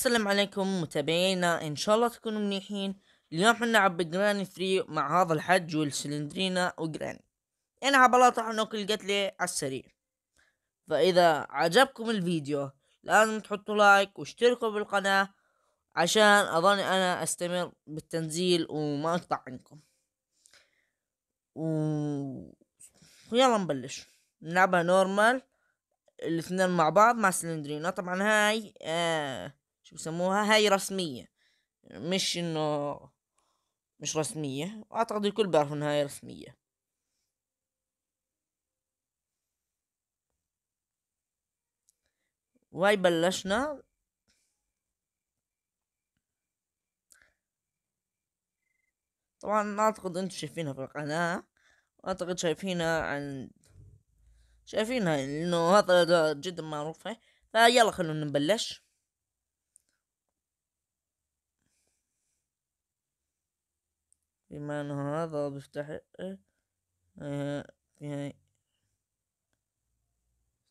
السلام عليكم متابعينا ان شاء الله تكونوا منيحين اليوم حنا عب جراني 3 مع هذا الحج والسلندرينا وجراني انا عبلاطح نوك القتلة على السريع فاذا عجبكم الفيديو لازم تحطوا لايك واشتركوا بالقناة عشان اظن انا استمر بالتنزيل وما اقطع عنكم و... ويلا نبلش نلعبها نورمال الاثنين مع بعض مع سلندرينا طبعا هاي آه شو بسموها هاي رسمية مش انه مش رسمية واعتقد الكل بيعرف انها هاي رسمية وهي بلشنا طبعا اعتقد انتم شايفينها في القناة واعتقد شايفينها عن شايفينها انه هذا جدا معروفة فيلا خلونا نبلش بما أنه هذا بيستحق آه، يعني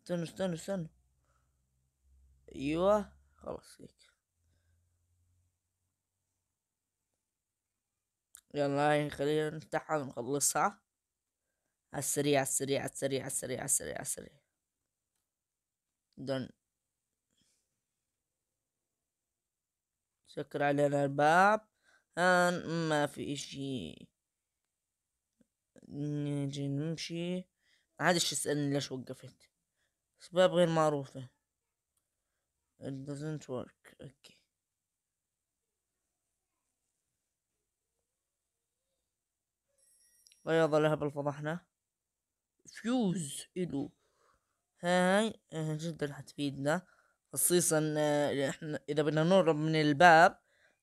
استنوا استنوا استنوا ايوه خلاص هيك يلا هاي خلينا نفتحها ونخلصها عالسريع عالسريع عالسريع عالسريع عالسريع عالسريع دن سكر علينا الباب الآن ما في إشي نجي نمشي ما عادش يسألني ليش وقفت أسباب غير معروفة it doesn't work اوكي بياضة لها بالفضحنا فيوز إلو هاي إيه، جدا حتفيدنا خصيصا آه، احنا اذا بدنا نهرب من الباب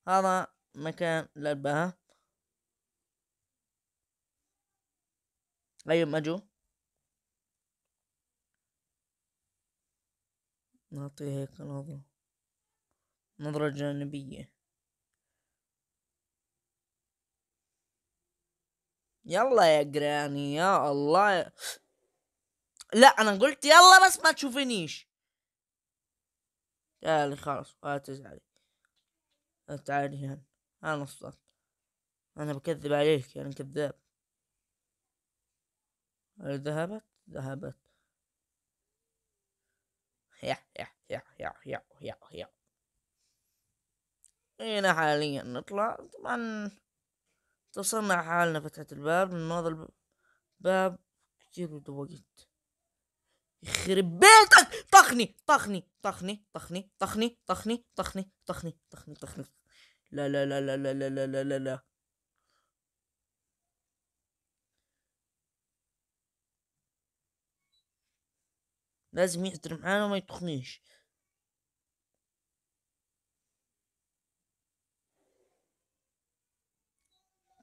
هذا مكان للبها أيوة أجو نعطيه هيك نظرة نظرة جانبية يلا يا جراني يا الله يا... لا انا قلت يلا بس ما تشوفنيش قال خلاص لا تزعلي تعالي هنا انا اصلا انا بكذب عليك يعني كذاب ذهبت ذهبت يا يا يا يا يا يا يا هنا حاليا نطلع طبعا تصنع حالنا فتحة الباب من هذا الباب كثير بده وقت يخرب بيتك طخني طخني طخني طخني طخني طخني طخني طخني طخني طخني لا لا لا لا لا لا لا لا لا لازم يحترم حاله وما يطخنيش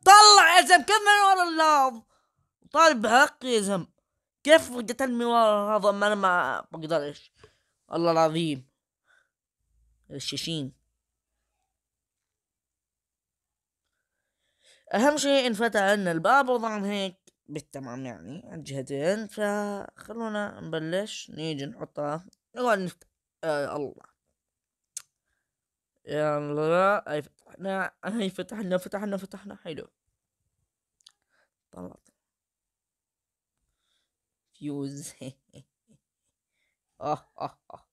طلع يا زلم من ورا اللام طالب بحقي يا زلم كيف قتلني ورا هذا ما انا ما بقدرش الله العظيم الشاشين أهم شيء انفتح لنا الباب وطبعا هيك بالتمام يعني على الجهتين فخلونا نبلش نيجي نحطها نقعد نفتح آه الله يلا هاي فتحنا هاي فتحنا فتحنا فتحنا حلو طلعت فيوز اه اه اه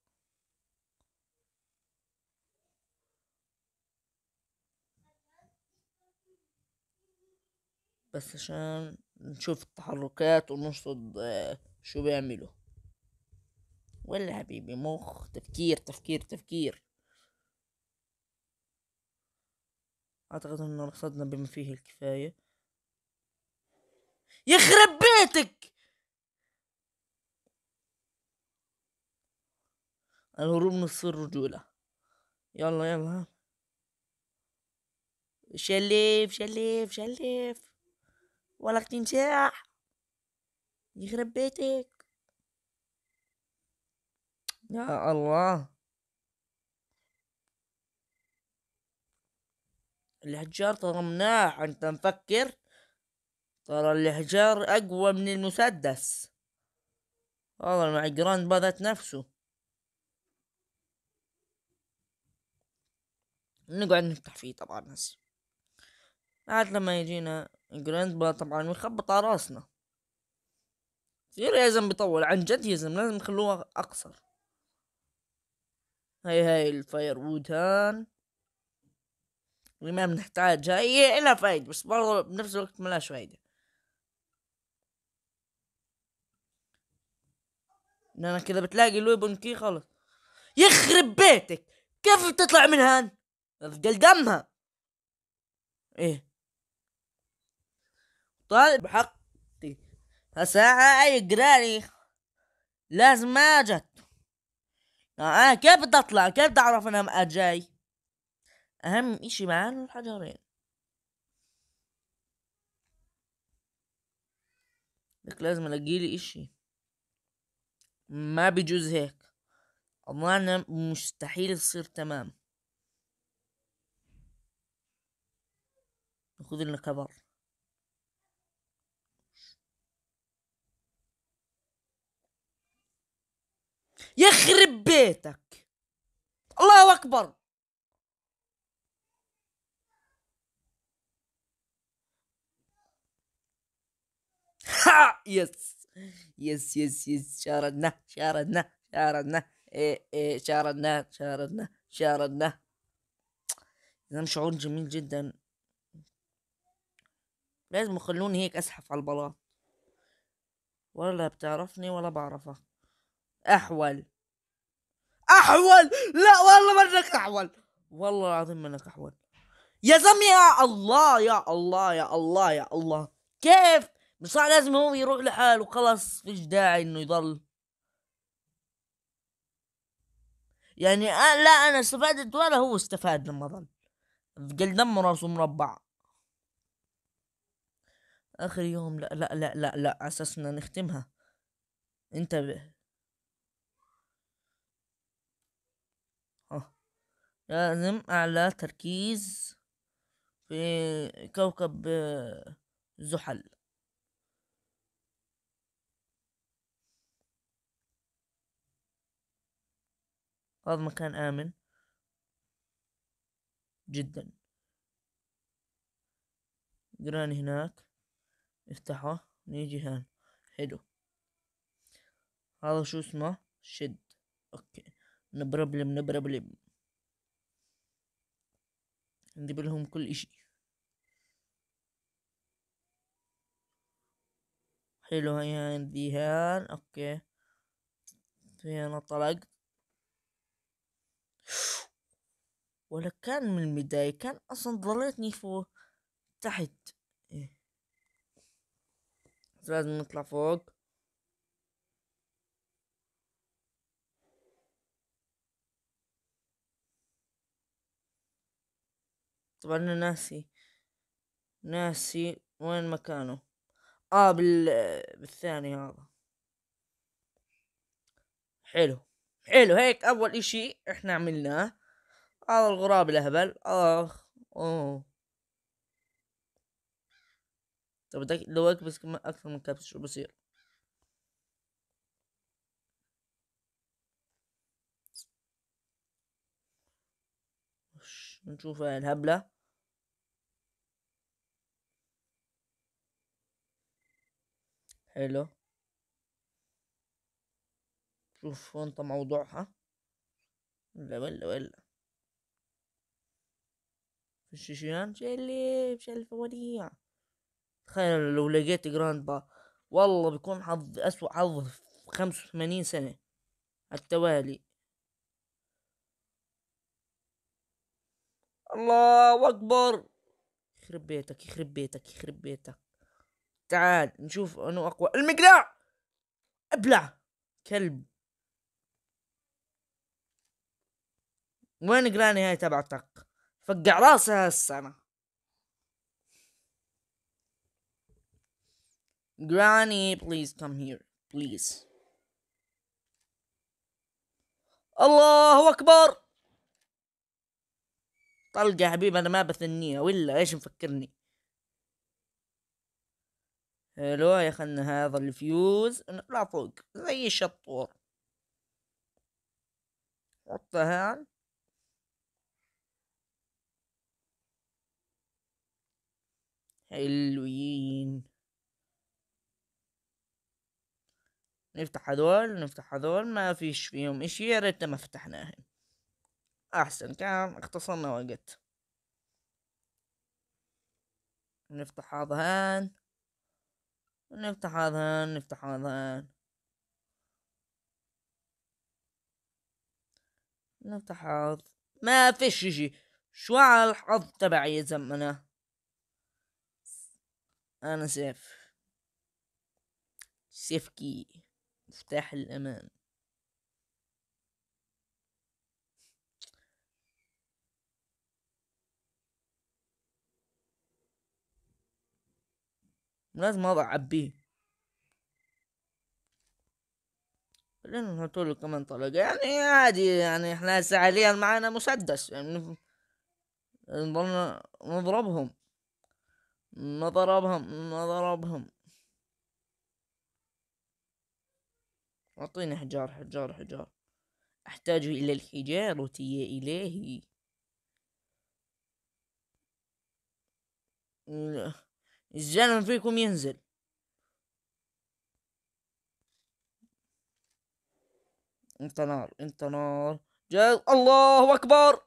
بس عشان نشوف التحركات ونرصد آه، شو بيعملوا ولا حبيبي مخ تفكير تفكير تفكير اعتقد انه رصدنا بما فيه الكفايه يخرب بيتك الهروب نصف الرجولة يلا يلا شليف شليف شليف ولا تمساح يخرب بيتك يا الله الحجار ترى مناح انت مفكر ترى الحجار اقوى من المسدس هذا مع جراند بذت نفسه نقعد نفتح فيه طبعا هسه بعد لما يجينا جراند بلا طبعا ويخبط على راسنا كثير لازم بيطول عن جد يزم لازم يخلوها اقصر هاي هاي الفاير وود هان ما بنحتاجها هي الها فايدة بس برضه بنفس الوقت ملهاش فايدة انا كذا بتلاقي الويبون كي خلص يخرب بيتك كيف بتطلع من هان؟ افقل دمها ايه طالب حقي فساعة يقرالي لازم ما أجت انا كيف بدي اطلع كيف بدي اعرف انا ما جاي اهم اشي معانا الحجرين لك لازم الاقيلي اشي ما بيجوز هيك اظن مستحيل تصير تمام ناخذ لنا كبر يخرب بيتك الله أكبر ها يس يس يس يس شاردنا شاردنا شاردنا إيه إيه شاردنا شاردنا شاردنا إذا شعور جميل جدا لازم يخلوني هيك أزحف على البلاط ولا بتعرفني ولا بعرفك احول احول لا والله منك احول والله العظيم منك احول يا زلمه يا الله يا الله يا الله يا الله كيف بصراحة لازم هو يروح لحاله وخلص فيش داعي انه يضل يعني أه لا انا استفادت ولا هو استفاد لما ضل قل دم راسه مربع اخر يوم لا لا لا لا لا اساسنا نختمها انتبه لازم أعلى تركيز في كوكب زحل هذا مكان آمن جدا جران هناك افتحه نيجي هان حلو هذا شو اسمه شد اوكي نبربلم نبربلم ندير لهم كل اشي حلو هاي عندي هان اوكي فين طلق ولا كان من البداية كان اصلا ضليتني فوق تحت إيه. لازم نطلع فوق طبعا انا ناسي ناسي وين مكانه اه بال بالثاني هذا حلو حلو هيك اول اشي احنا عملناه هذا الغراب الاهبل اخ اوه طب بدك لو اكبس اكثر من كبس شو بصير نشوف هاي الهبلة حلو شوف انت موضوعها ولا ولا ولا مش شيان شلي مش وديع تخيل لو لقيت جراند با والله بيكون حظ اسوء حظ في خمسة وثمانين سنة التوالي الله أكبر يخرب بيتك يخرب بيتك يخرب بيتك تعال نشوف انه اقوى المقلاع ابلع كلب وين جراني هاي تبع طق فقع راسها انا جراني بليز كم هير بليز الله اكبر طلقة حبيبي انا ما بثنيها ولا ايش مفكرني آه، لو يخلنا هذا الفيوز نطلع فوق زي الشطور حطه هان حلوين نفتح هذول نفتح هذول ما فيش فيهم اشي يا ريت ما فتحناهم احسن كان اختصرنا وقت نفتح هذا هان نفتح هذا نفتح هذا نفتح حظ ما فيش شي شو الحظ تبعي يا زلمة انا سيف سيفكي مفتاح الامان لازم اضع عبيه لين نحط له كمان طلقة يعني عادي يعني احنا هسه حاليا معانا مسدس يعني نضلنا نضربهم نضربهم نضربهم أعطيني حجار حجار حجار أحتاج إلى الحجارة يا إلهي الزلمة فيكم ينزل انت نار انت نار جاز الله اكبر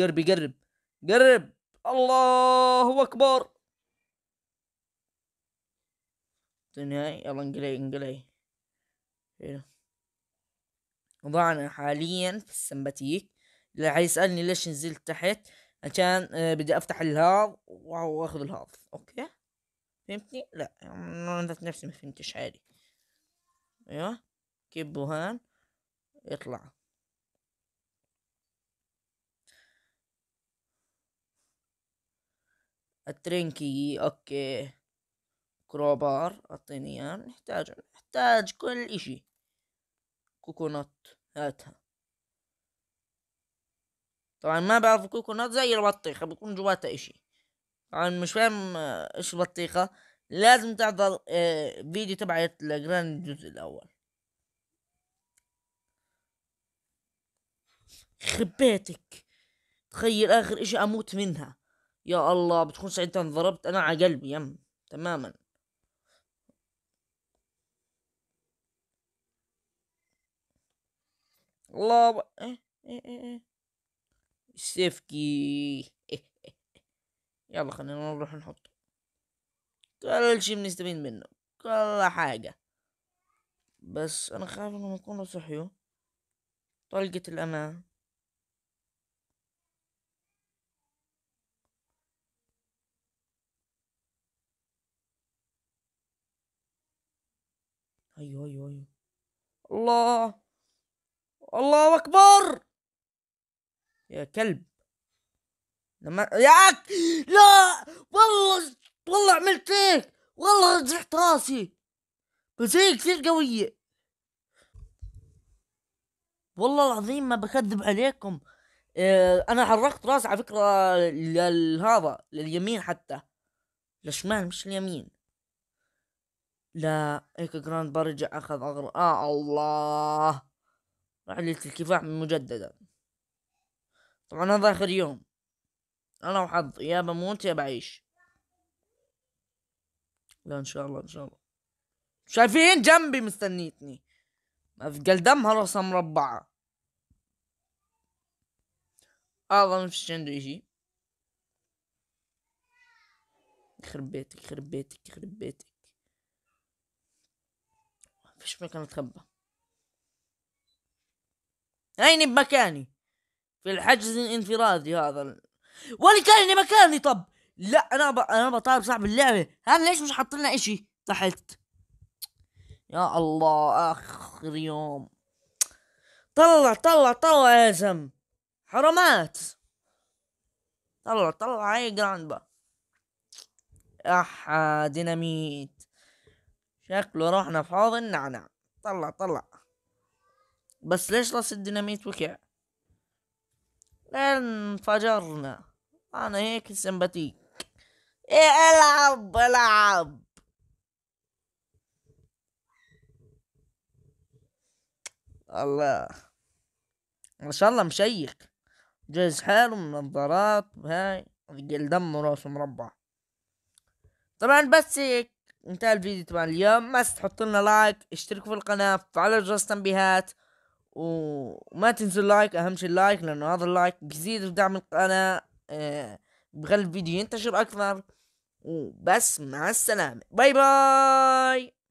قربي قرب قرب الله اكبر هاي يلا انقلي انقلي هنا وضعنا حاليا في السمباتيك اللي حيسألني ليش نزلت تحت عشان آه، بدي افتح الهاض واخذ الهاض اوكي فهمتني لا يعني انا نفسي ما فهمتش عادي ايوه كبه هان يطلع الترينكي اوكي كروبار اعطيني اياه يعني. نحتاج نحتاج كل اشي كوكونات هاتها طبعا ما بعرف الكوكونات زي البطيخة بيكون جواتها اشي طبعا مش فاهم آه، ايش البطيخة لازم تحضر آه، فيديو تبعت الجراند الجزء الاول خبيتك تخيل اخر اشي اموت منها يا الله بتكون ساعتها انضربت انا على قلبي يم تماما الله ب... إيه إيه إيه. إيه. سيفكي يلا خلينا نروح نحط كل شي بنستفيد منه كل حاجة بس أنا خايف إنهم يكونوا صحيوا طلقة الأمان أيوه أيوه أيوه الله الله أكبر يا كلب لما يا لا والله والله عملت هيك والله رجعت راسي بس هي كثير قوية والله العظيم ما بكذب عليكم اه انا حركت راسي على فكرة لهذا لليمين حتى للشمال مش اليمين لا هيك جراند برجع اخذ اغراض اه الله رحلة الكفاح مجددا طبعا هذا اخر يوم انا وحظي يا بموت يا بعيش لا ان شاء الله ان شاء الله شايفين جنبي مستنيتني اثقل دمها راسها مربعة ما آه، فيش عنده اشي يخرب بيتك يخرب بيتك يخرب بيتك ما فيش مكان اتخبى هيني بمكاني في الحجز الانفرادي هذا ولكاني مكاني طب لا انا ب... انا بطالب صاحب اللعبه هل ليش مش حاط لنا اشي تحت يا الله اخر يوم طلع طلع طلع يا زم حرامات طلع طلع اي جراند اح احا ديناميت شكله رحنا في حوض النعنع طلع طلع بس ليش راس الديناميت وقع انفجرنا انا هيك سمباتيك ايه العب العب الله ما شاء الله مشيخ جهز حاله نظارات هاي رجل دم وراسه مربع طبعا بس هيك انتهى الفيديو تبع اليوم ما تحط لنا لايك اشتركوا في القناة فعلوا جرس التنبيهات وما تنسوا اللايك اهم شيء اللايك لانه هذا اللايك بيزيد في دعم القناه آه، بخلي الفيديو ينتشر اكثر وبس مع السلامه باي باي